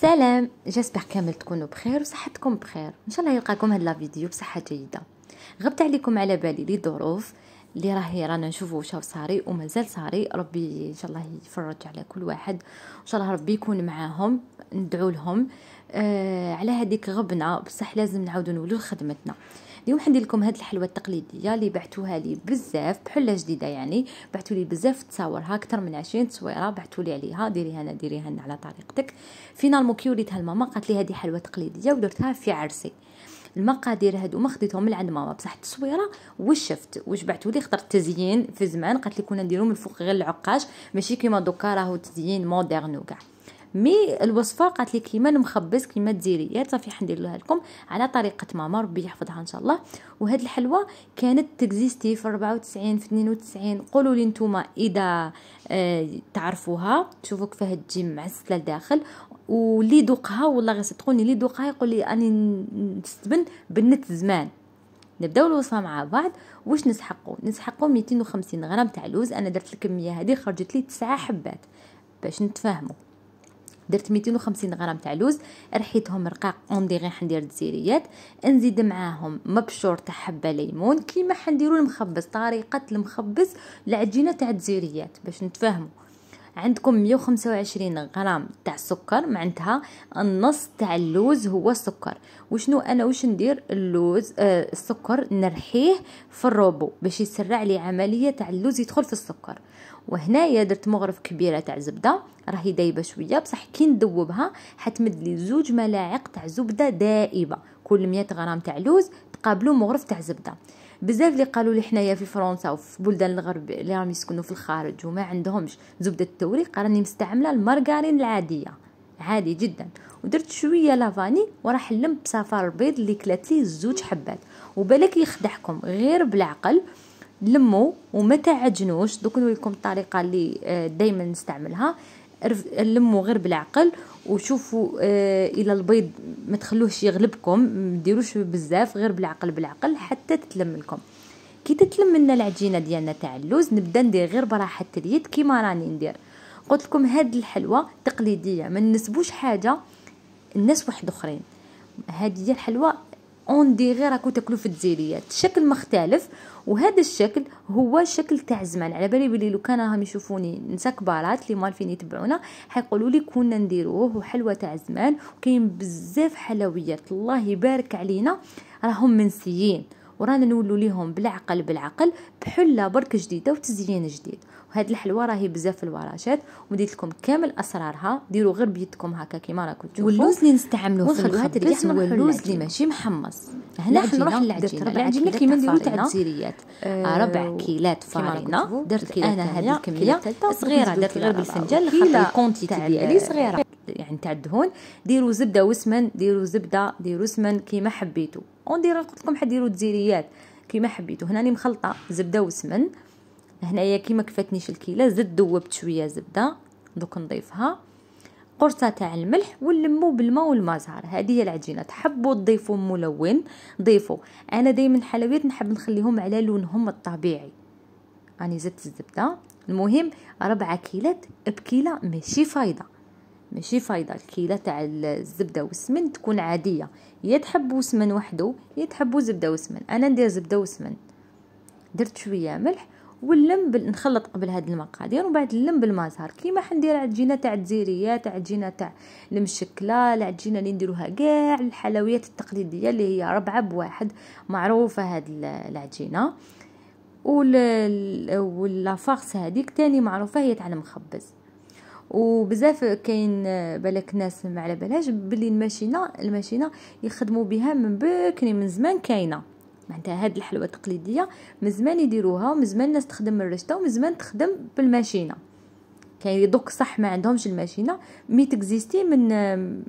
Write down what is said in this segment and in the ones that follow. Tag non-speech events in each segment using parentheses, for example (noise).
سلام جاسبر كامل تكونوا بخير وصحتكم بخير ان شاء الله يلقاكم هاد لا فيديو بصحه جيده غبت عليكم على بالي لي ظروف اللي راهي رانا نشوفوا شاو صاري ومازال صاري ربي ان شاء الله يفرج على كل واحد ان شاء الله ربي يكون معاهم ندعو لهم آه على هذيك غبنا بصح لازم نعاودو نولو لخدمتنا اليوم حندير لكم هاد الحلوه التقليديه اللي بعتوها لي بزاف بحله جديده يعني بعتوا لي بزاف تصاورها اكثر من 20 تصويره بعتوا لي عليها ديريها انا ديريها انا على طريقتك فينالمو كي وليتها لماما قالت لي هذه حلوه تقليديه ودرتها في عرسي المقادير هادو ما خديتهم من عند ماما بصح التصويره واش شفت واش بعثوا لي خطر التزيين في زمان قالت لي كنا نديرو من الفوق غير العقاش ماشي كيما دوكا راهو تزيين مودرن وكاع مي الوصفه قالت لي كيما المخبز كيما ديري يا صافي حندير لكم على طريقه ماما ربي يحفظها ان شاء الله وهاد الحلوه كانت تكزيستي في 94 في 92 قولوا لي نتوما اذا آه تعرفوها تشوفوا كيفاه تجي معسله لداخل واللي ذوقها والله غير صدقوني اللي ذوقها يقول لي اني نستبن بنت زمان نبداو الوصفه مع بعض واش نسحقوا نسحقوا 250 غرام تاع اللوز انا درت الكميه هذه خرجت لي 9 حبات باش نتفاهموا درت 250 غرام تاع لوز رحيتهم رقاق اوندي غير حندير دزيريات نزيد معاهم مبشور تاع حبه ليمون كيما حنديرو المخبز طريقه المخبز العجينه تاع دزيريات باش نتفاهموا عندكم 125 غرام تاع السكر معناتها النص تاع اللوز هو السكر وشنو انا واش ندير اللوز آه السكر نرحيه في الروبو باش يسرع لي عمليه تاع اللوز يدخل في السكر وهنايا درت مغرف كبيره تاع زبده راهي دايبه شويه بصح كي ندوبها حتمد لي زوج ملاعق تاع زبده دائبه كل 100 غرام تاع لوز تقابلو مغرف تاع زبده بزاف اللي قالوا لي حنايا في فرنسا وفي بلدان الغرب اللي راهم يسكنوا في الخارج وما عندهمش زبده التوريق راني مستعمله المارغارين العاديه عادي جدا ودرت شويه لافاني وراح حلم بصفار البيض اللي كلات ليه زوج حبات وبالك يخدعكم غير بالعقل لمو وما تعجنوش دوك نوريكم الطريقه اللي آه، دائما نستعملها لمو غير بالعقل وشوفوا آه الى البيض ما تخلوهش يغلبكم ما ديروش بزاف غير بالعقل بالعقل حتى تتلم لكم كي تتلم لنا العجينه ديالنا تاع اللوز نبدا ندير غير براحه اليد كيما راني ندير قلت لكم هاد الحلوه تقليديه ما نسبوش حاجه الناس واحد اخرين هذه هي الحلوه اوندي غير راكو تاكلو في الجزائريات الشكل مختلف وهذا الشكل هو شكل تاع زمان على بالي بلي لو كان راهم يشوفوني نسا كبارات مال مالفين يتبعونا حيقولوا لي كنا نديروه وحلوه تاع زمان وكاين بزاف حلويات الله يبارك علينا راهم منسيين ورانا نولوا ليهم بالعقل بالعقل بحله برك جديده وتزيين جديد وهاد الحلوه راهي بزاف في الورشات وديت لكم كامل اسرارها ديروا غير بيدكم هكا كيما راكم تشوفوا واللوز اللي نستعملوه في الخبز هو اللوز اللي ماشي محمص هنا نروح للعجينه العجينه كيما نديرو تاع التزيريات آه، ربع كيلات فارينه درت انا هاد الكميه صغيره درت غير بالفنجان خاطر الكونتيتي ديالي صغيره يعني تاع الدهون ديروا زبده وسمن ديروا زبده ديروا سمن كيما حبيتو وندير قلت لكم حديروا تزيريات كيما حبيتو هنا راني مخلطه زبده وسمن هنايا كيما كفاتنيش الكيله زدت ذوبت شويه زبده دوك نضيفها قرصه تاع الملح ونلمو بالماء والماء زهر هذه هي العجينه تحبوا تضيفوا ملون ضيفوا انا دائما الحلويات نحب نخليهم على لونهم الطبيعي راني زدت الزبده المهم ربعة كيلات بكيله ماشي فايضه ماشي فايضه الكيله تاع الزبده والسمن تكون عاديه يا تحبوا سمن وحده يا تحبوا زبده وسمن انا ندير زبده وسمن درت شويه ملح واللم بال... نخلط قبل هاد المقادير ومن بعد اللم بالمزهر كيما حندير عجينه تاع الجزيريه تاع عجينه تاع المشكله العجينه اللي نديروها كاع الحلويات التقليديه اللي هي ربعه بواحد معروفه هاد العجينه ولا فارس هذيك تاني معروفه هي تاع المخبز وبزاف كاين بالك ناس ما على بالهاش بلي الماشينه الماشينه يخدموا بها من بكري من زمان كاينه معناتها هاد الحلوى التقليديه من زمان يديروها زمان الناس تخدم الرشته زمان تخدم بالماشينه كاين دوك صح ما عندهمش الماشينه مي تكزيستي من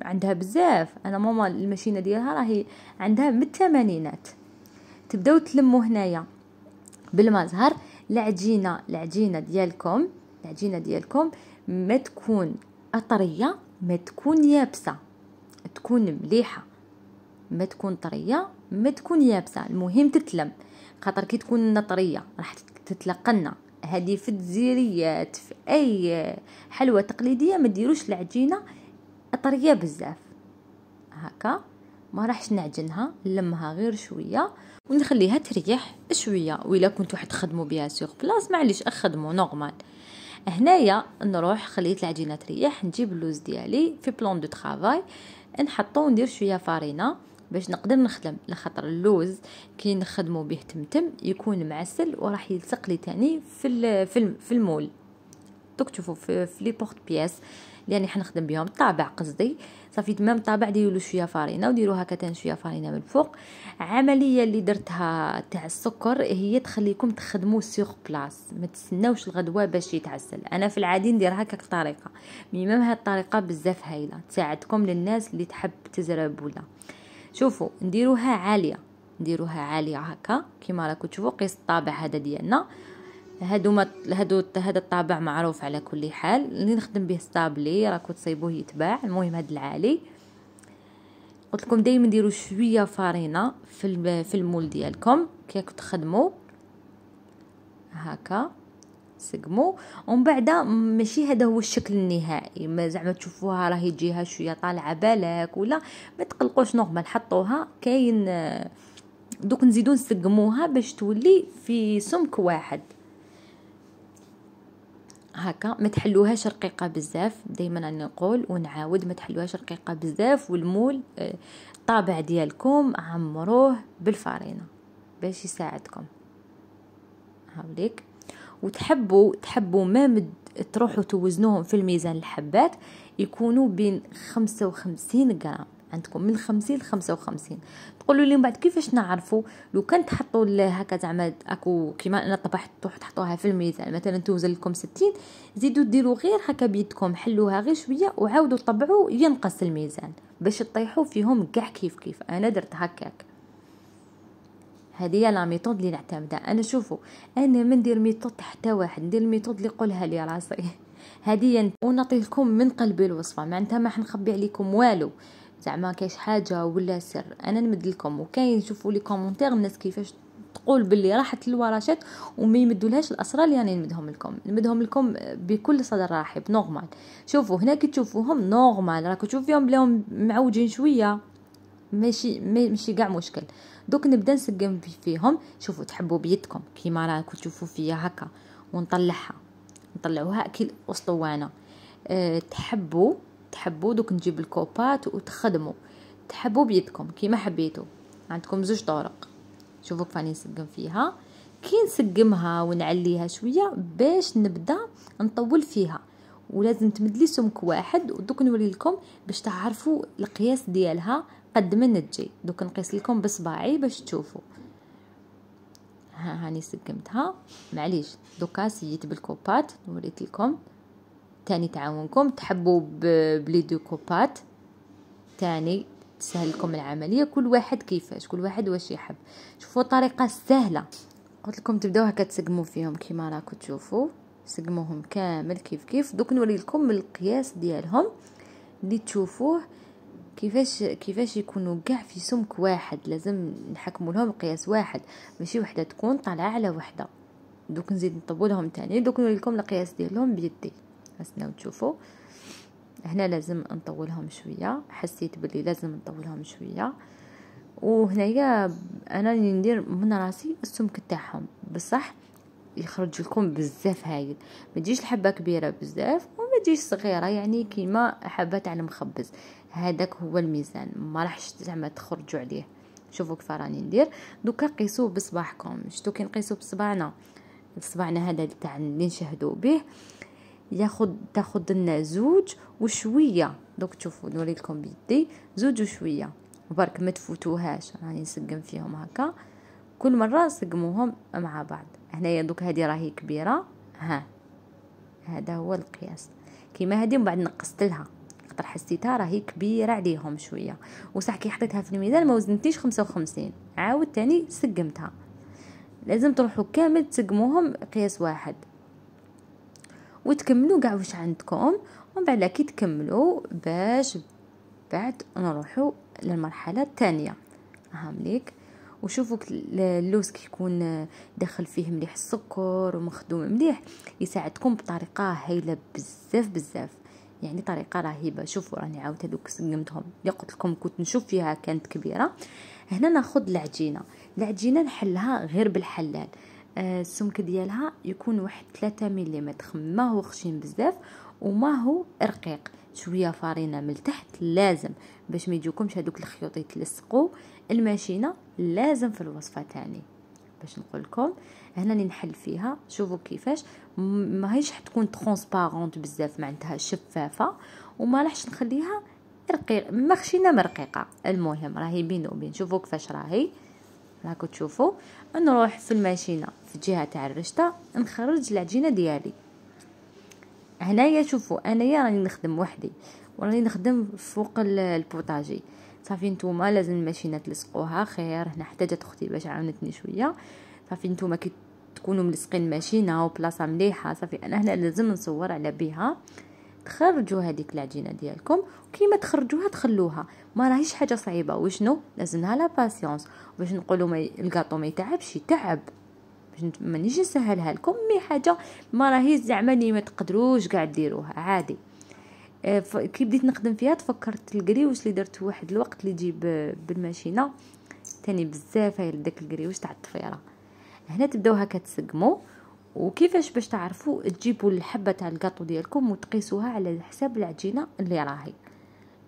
عندها بزاف انا ماما الماشينه ديالها راهي عندها من الثمانينات تبداو تلمو هنايا بالمزهر العجينه العجينه ديالكم العجينه ديالكم ما تكون اطريه ما تكون يابسه تكون مليحه ما تكون طريه ما تكون يابسه المهم تتلم خاطر كي تكون طريه راح تتلقنا هذه في الجزيريات في اي حلوى تقليديه ما ديروش العجينه طريه بزاف هكا ما راحش نعجنها نلمها غير شويه ونخليها تريح شويه وإلا واحد حتخدموا بها سيغ بلاص معليش اخدموا نورمال هنايا نروح خليت العجينه تريح نجيب اللوز ديالي في بلون دو ترافاي نحطو وندير شويه فارينه باش نقدر نخدم لخاطر اللوز كي نخدمو به تمتم يكون معسل وراح يلصق لي تاني في في المول دوك تشوفوا في, في لي بورت بياس يعني حنخدم بهم طابع قصدي صافي تمام طابع ديرو شويه فارينه وديرو هكا شويه فارينه من الفوق عمليه اللي درتها تاع السكر هي تخليكم تخدموا سيغ بلاص ما تستناوش الغدوه باش يتعسل انا في العادي ندير هكاك مي مام هاد الطريقه بزاف هايله تساعدكم للناس اللي تحب تزرب ولا شوفوا نديروها عاليه نديروها عاليه هكا كيما راكم تشوفوا قيس الطابع هذا ديالنا هادو ما هادو هذا الطابع معروف على كل حال اللي نخدم به ستابلي راكم تصيبوه يتباع المهم هاد العالي قلت لكم دائما ديروا شويه فارينه في في المول ديالكم كي تخدموا هكا سقمو ومن بعد ماشي هذا هو الشكل النهائي ما زعما تشوفوها راهي تجيها شويه طالعه بالك ولا ما تقلقوش نورمال حطوها كاين آه، دوك نزيدو نسقموها باش تولي في سمك واحد هكا ما تحلوهاش رقيقه بزاف دائما راني نقول ونعاود ما تحلوهاش رقيقه بزاف والمول الطابع آه، ديالكم عمروه بالفرينه باش يساعدكم هاوليك وتحبوا تحبوا ما تروحوا توزنوهم في الميزان الحبات يكونوا بين خمسة وخمسين غرام عندكم من خمسين لخمسة وخمسين تقولوا لي من بعد كيفاش نعرفوا لو كان تحطوا هكا زعما اكو كيما انا طبحت تروح تحطوها في الميزان مثلا توزن لكم ستين زيدوا ديروا غير هكا بيدكم حلوها غير شويه وعاودوا طبعوا ينقص الميزان باش تطيحوا فيهم كاع كيف كيف انا درت هكاك هذه لا ميثود اللي نعتمدها انا شوفوا انا ما ندير ميثود حتى واحد ندير ميثود اللي قلها لي راسي (laughs) هذه ونعطي لكم من قلبي الوصفه معناتها ما حنخبي عليكم والو زعما كاش حاجه ولا سر انا نمد لكم وكاين شوفوا لي كومونتير الناس كيفاش تقول باللي راحت للورشات وما يمدولهاش الاسرار اللي يعني نمدهم لكم نمدهم لكم بكل صدر رحب نورمال شوفوا هنا كي تشوفوهم نورمال راكو تشوف فيهم بلاهم معوجين شويه ماشي ماشي كاع مشكل دوك نبدا نسقم فيهم شوفوا تحبوا بيدكم كيما راكم تشوفوا فيا هكا ونطلعها نطلعوها كي الاسطوانه أه تحبوا تحبوا دوك نجيب الكوبات وتخدموا تحبوا بيدكم كيما حبيتوا عندكم زوج طرق شوفوا كيف راني نسقم فيها كي نسقمها ونعليها شويه باش نبدا نطول فيها ولازم تمدلي سمك واحد ودوك نوري لكم باش تعرفوا القياس ديالها قد من تجي دوك نقيس لكم بصباعي باش تشوفوا ها هاني سقمتها معليش دوكا سيت بالكوبات وريت لكم تاني تعاونكم تحبوا بلي دو كوبات تاني تسهل لكم العمليه كل واحد كيفاش كل واحد واش يحب شوفوا طريقه سهله قلت لكم تبداو هكا تسقموا فيهم كيما راكم تشوفوا سقموهم كامل كيف كيف دوك نوري لكم القياس ديالهم اللي تشوفوه كيفاش كيفاش يكونوا كاع في سمك واحد لازم نحكموا لهم قياس واحد ماشي وحده تكون طالعه على وحده دوك نزيد لهم تاني دوك نوريكم القياس ديالهم بيدي استناو تشوفوا هنا لازم نطولهم شويه حسيت بلي لازم نطولهم شويه وهنايا انا ندير من راسي السمك تاعهم بصح يخرج لكم بزاف هايل ما تجيش الحبه كبيره بزاف وما تجيش صغيره يعني كيما حبه تاع المخبز هذاك هو الميزان ما راحش زعما تخرجوا عليه شوفوا كيف راني ندير دوكا قيسوه بصباحكم شتو كي نقيسوا بصبعنا بصبعنا هذا تاع اللي نشهدوا به ياخد تاخد لنا زوج وشويه دوك تشوفوا نوريلكم بيدي زوج وشويه برك ما تفوتوهاش راني نسقم فيهم هكا كل مره نسقموهم مع بعض هنايا دوك هذه راهي كبيره ها هذا هو القياس كيما هذه من بعد نقصت لها خاطر حسيتها راهي كبيره عليهم شويه وصح كي حطيتها في الميزان ما وزنتيش وخمسين عاود تاني سقمتها لازم تروحوا كامل تسقموهم قياس واحد وتكملوا كاع واش عندكم ومن بعد كي تكملوا باش بعد نروحوا للمرحله الثانيه هام ليك وشوفوا اللوز كي يكون داخل فيه مليح السكر ومخدوم مليح يساعدكم بطريقه هايله بزاف بزاف يعني طريقه رهيبه شوفوا راني عاودت هذوك سقمتهم اللي قلت لكم كنت نشوف فيها كانت كبيره هنا ناخذ العجينه العجينه نحلها غير بالحلال آه السمك ديالها يكون واحد 3 ملم ما هو خشين بزاف وما هو رقيق شويه فارينه من التحت لازم باش ما يجيكمش هذوك الخيوط يتلصقوا الماشينه لازم في الوصفه تاني باش نقول لكم هنا اللي نحل فيها شوفوا كيفاش ماهيش حتكون ترونسبارونت بزاف معناتها شفافه وما راحش نخليها رقيق ما خشينا مرقيقه المهم راهي بين وبين شوفوا كيفاش راهي راكو تشوفوا نروح في الماشينه في الجهه تاع الرشته نخرج العجينه ديالي هنايا شوفوا انايا راني نخدم وحدي وراني نخدم فوق البوطاجي صافي نتوما لازم الماشينه تلصقوها خير هنا احتاجت اختي باش عاونتني شويه صافي نتوما كي تكونوا ملصقين الماشينه وبلاصه مليحه صافي انا هنا لازم نصور على بها تخرجوا هذيك العجينه ديالكم وكيما تخرجوها تخلوها ما راهيش حاجه صعيبه وشنو لازمها لا باسيونس باش نقولوا ما الكاطو ما يتعبش يتعب باش مانيش نسهلها لكم مي حاجه ما راهيش زعما اللي ما تقدروش كاع ديروها عادي آه، كي بديت نخدم فيها تفكرت الكريوش اللي درت واحد الوقت اللي جيب آه، بالماشينه تاني بزاف هاي داك الكريوش تاع الطفيره هنا تبداو هكا تسقمو وكيفاش باش تعرفوا تجيبوا الحبه تاع الكاطو ديالكم وتقيسوها على حساب العجينه اللي راهي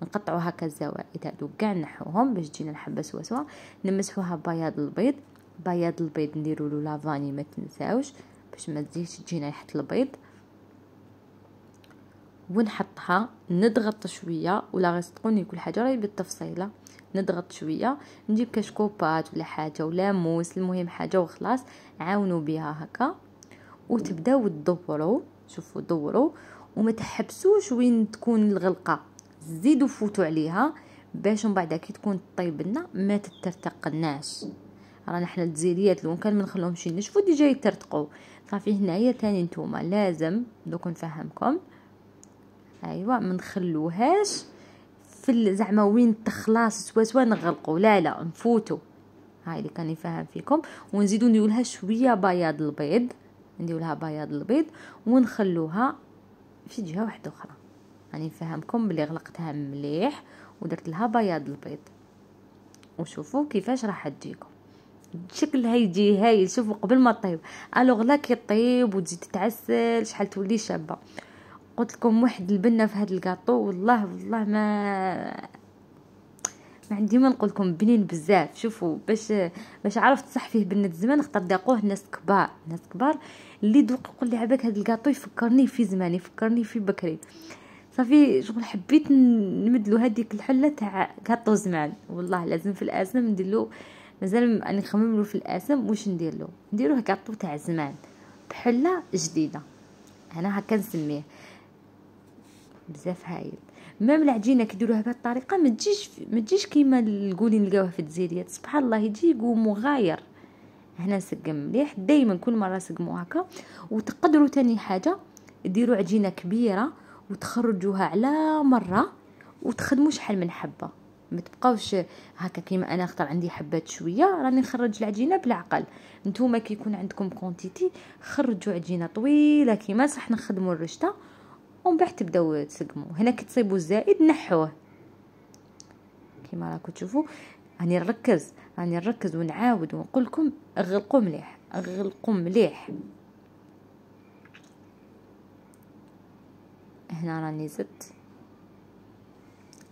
نقطعوا هكا الزوائد هادو كاع نحوهم باش تجينا الحبه سوا سوا نمسحوها بياض البيض بياض البيض نديروا له لافاني ما تنساوش باش ما تزيدش تجينا ريحه البيض ونحطها نضغط شويه ولا غيصدقوني كل حاجه راهي بالتفصيله نضغط شويه نجيب كشكوبات ولا حاجه ولا موس المهم حاجه وخلاص عاونوا بها هكا وتبداو تدوروا شوفوا دوروا وما تحبسوش وين تكون الغلقه زيدوا فوتوا عليها باش من بعد كي تكون طيب لنا ما تترتقناش رانا حنا الجزيريات لو كان ما نخليهمش ينشفوا ديجا يترتقوا صافي هنايا تاني نتوما لازم دوك نفهمكم ايوا ما نخلوهاش في زعما وين تخلص سوا سوا نغلقو لا لا نفوتو هاي اللي كان يفهم فيكم ونزيدو نديرولها شويه بياض البيض نديرولها بياض البيض ونخلوها في جهه واحده اخرى راني يعني نفهمكم بلي غلقتها مليح ودرت لها بياض البيض وشوفوا كيفاش راح تجيكم شكلها يجي هايل شوفوا قبل ما طيب الوغ لا كيطيب وتزيد تتعسل شحال تولي شابه قلت لكم واحد البنه في هذا الكاطو والله والله ما ما عندي ما نقول لكم بنين بزاف شوفوا باش باش عرفت صح فيه بنة زمان خطر داقوه ناس كبار ناس كبار اللي دوق يقول لي عباك هذا الكاطو يفكرني في زمان يفكرني في بكري صافي شغل حبيت نمدلو هذيك الحله تاع كاطو زمان والله لازم في الاسم نديرلو مازال اني نخمملو في الاسم واش نديرلو نديروه كاطو تاع زمان بحله جديده انا هكا نسميه بزاف هايل ميم العجينه كيديروها بهذه الطريقه ما تجيش ما تجيش كيما نقولي نلقاوها في الجزيريات سبحان الله يجي يقوم مغاير هنا نسقم مليح دائما كل مره سقمو هكا وتقدروا تاني حاجه ديروا عجينه كبيره وتخرجوها على مره وتخدموا شحال من حبه ما تبقاوش هكا كيما انا خطر عندي حبات شويه راني نخرج العجينه بالعقل نتوما كيكون عندكم كونتيتي خرجوا عجينه طويله كيما صح نخدموا الرشته ومن بعد تبداو تسقمو هنا كي تصيبو الزائد نحوه كيما راكم تشوفو راني نركز راني نركز ونعاود ونقول لكم اغلقوا مليح اغلقوا مليح هنا راني زدت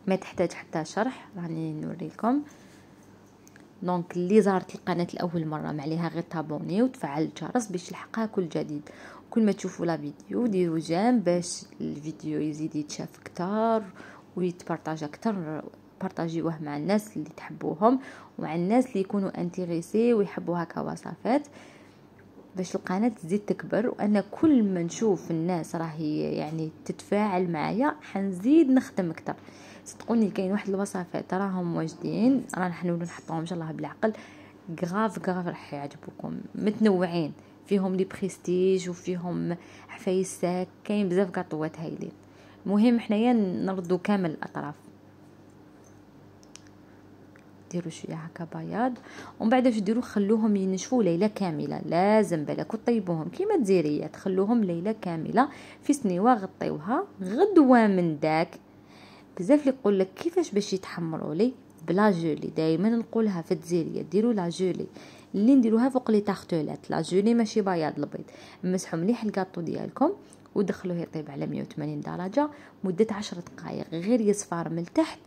ما تحتاج حتى شرح راني نوريكم دونك اللي زارت القناه لاول مره ما عليها غير تابوني وتفعل الجرس باش يلحقها كل جديد كل ما تشوفوا لا فيديو ديروا جيم باش الفيديو يزيد يتشاف كتر ويتبارطاج كتر بارطاجيوه مع الناس اللي تحبوهم ومع الناس اللي يكونوا انتريسي ويحبوا هكا وصفات باش القناة تزيد تكبر وانا كل ما نشوف الناس راهي يعني تتفاعل معايا حنزيد نخدم اكثر صدقوني كاين واحد الوصفات راهم واجدين رانا حنولو نحطوهم ان شاء الله بالعقل غاف غاف راح يعجبوكم متنوعين فيهم لي بريستيج وفيهم حفايس ساك كاين بزاف كاطوات هايلين المهم حنايا نردو كامل الاطراف ديروا شويه هكا بياض ومن بعد اش ديروا خلوهم ينشفوا ليله كامله لازم بالك وطيبوهم كيما الديريات تخلوهم ليله كامله في سنيوه غطيوها غدوه من داك بزاف اللي يقول لك كيفاش باش يتحمروا لي بلا جولي دائما نقولها في الجزائريه ديروا لا جولي اللي نديروها فوق لي تارتولات لا جولي ماشي بياض البيض مسحوا مليح الكاطو ديالكم ودخلوه يطيب على 180 درجه مده 10 دقائق غير يصفر من التحت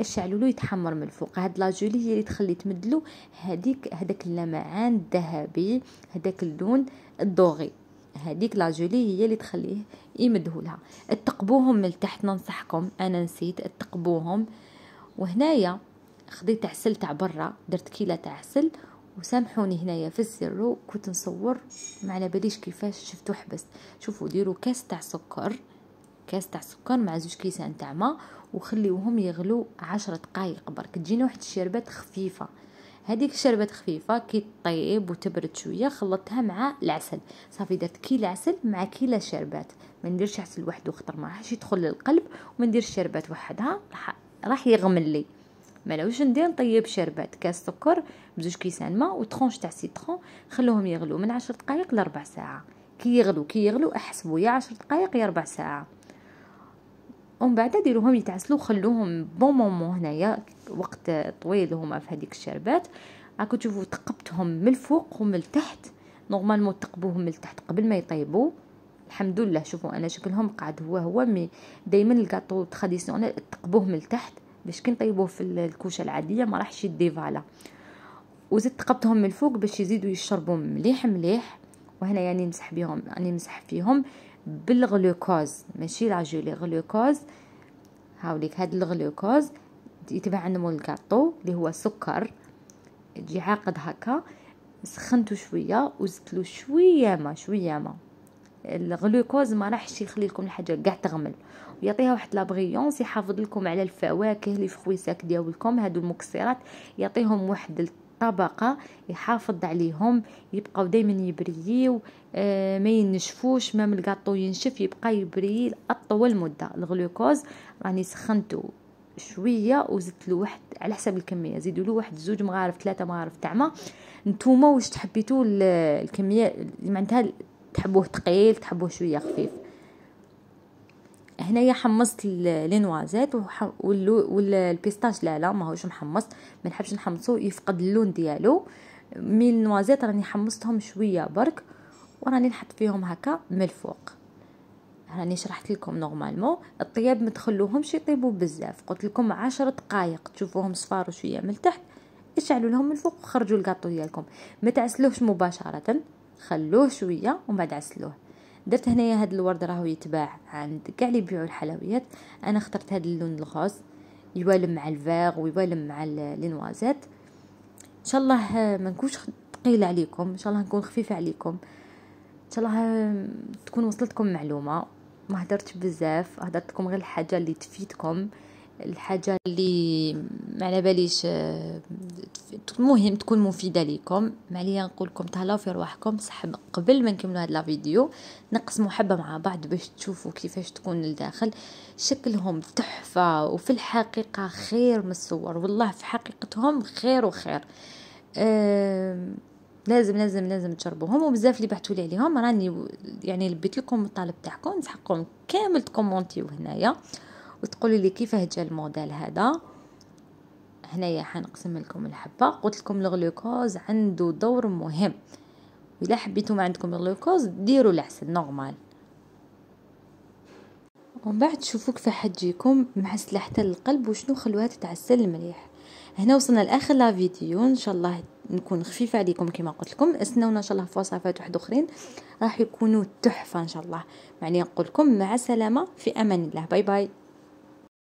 اشعلوا له يتحمر من الفوق هاد لا جولي هي اللي تخلي تمدلو هذيك هذاك اللمعان الذهبي هذاك اللون الضوغي هذيك لا جولي هي اللي تخليه يمدهولها تقبوهم من التحت ننصحكم انا نسيت تقبوهم وهنايا خديت عسل تاع برا درت كيله تاع عسل وسامحوني هنايا في السر كنت نصور ما على باليش كيفاش شفتو حبس شوفوا ديروا كاس تاع سكر كاس تاع سكر مع زوج كيسان تاع ماء وخليوهم يغلو عشرة دقائق برك تجينا واحد الشربات خفيفه هذيك الشربات خفيفه كي طيب وتبرد شويه خلطتها مع العسل صافي درت كيل عسل مع كيل شربات ما نديرش عسل وحده خطر ما يدخل للقلب وما نديرش شربات وحدها راح يغمل لي واش ندير نطيب شربات كاس سكر بزوج كيسان ما وطرونش تاع سيترون خلوهم يغلو من عشر دقائق لربع ساعه كي يغلو كي يغلو احسبوا يا عشر دقائق يا ربع ساعه ومن بعد ديروهم يتعسلو خلوهم بون مومون هنايا وقت طويل هما في هذيك الشربات راكو تشوفوا تقبتهم من الفوق ومن التحت نورمالمون تقبوهم من التحت قبل ما يطيبوا الحمد لله شوفوا انا شكلهم قاعد هو هو مي دائما الكاطو تراديسيونيل تقبوه من التحت باش كي نطيبوه في الكوشه العاديه ما راحش يدي فالا وزدت قبتهم من الفوق باش يزيدوا يشربوا مليح مليح وهنا يعني نمسح بهم يعني نمسح فيهم بالغلوكوز ماشي لاجولي غلوكوز هاوليك هاد الغلوكوز يتبع عندهم الكاطو اللي هو سكر يجي عاقد هكا سخنته شويه وزدت له شويه ما شويه ما الغلوكوز ما راحش يخلي لكم الحاجه كاع تغمل يعطيها واحد لابغيونس يحافظ لكم على الفواكه لي ساك ديالكم هادو المكسرات يعطيهم واحد الطبقه يحافظ عليهم يبقاو دائما يبريو آه ما ينشفوش ما من الكاطو ينشف يبقى يبري اطول مده الغلوكوز راني سخنتو شويه وزدت له واحد على حسب الكميه زيدوا له واحد زوج مغارف ثلاثه مغارف تاع ما نتوما واش تحبيتو الكميه معناتها تحبوه ثقيل تحبوه شويه خفيف هنايا حمصت لي نوازيت والبيستاج لا لا ماهوش محمص ما نحبش نحمصو يفقد اللون ديالو مي النوازيت راني حمصتهم شويه برك وراني نحط فيهم هكا من الفوق راني شرحت لكم نورمالمون الطياب ما تخلوهمش يطيبوا بزاف قلت لكم 10 دقائق تشوفوهم صفاروا شويه من التحت اشعلوا لهم من الفوق وخرجوا الكاطو ديالكم ما تعسلوهش مباشره خلوه شويه ومن بعد عسلوه درت هنايا هاد الورد راهو يتباع عند كاع اللي يبيعوا الحلويات انا اخترت هاد اللون الغوز يوالم مع الفاغ ويوالم مع لي نوازيت ان شاء الله آه، ما نكونش ثقيله عليكم ان شاء الله نكون خفيفه عليكم ان شاء الله آه، تكون وصلتكم معلومه ما هدرتش بزاف هدرتكم غير الحاجه اللي تفيدكم الحاجة اللي ما على باليش المهم آه، تكون مفيدة ليكم ما عليا نقولكم تهلاو في رواحكم بصح قبل ما نكملوا هاد لا فيديو نقسموا حبة مع بعض باش تشوفوا كيفاش تكون الداخل شكلهم تحفة وفي الحقيقة خير من الصور والله في حقيقتهم خير وخير أه لازم لازم لازم تجربوهم وبزاف اللي بعثوا لي عليهم راني يعني لبيت لكم الطلب تاعكم نسحقكم كامل تكومونتيو هنايا وتقولي لي كيفاه جا الموديل هذا هنايا حنقسم لكم الحبه قلت لكم الغلوكوز عنده دور مهم الا حبيتو ما عندكم الغلوكوز ديروا العسل نورمال ومن بعد شوفوا كيف حتجيكم مع حتى القلب وشنو خلوها تتعسل مليح هنا وصلنا لاخر لا فيديو ان شاء الله نكون خفيفه عليكم كما قلت لكم استناونا ان شاء الله في وصفات واحد اخرين راح يكونوا تحفه ان شاء الله معني نقول لكم مع السلامه في امان الله باي باي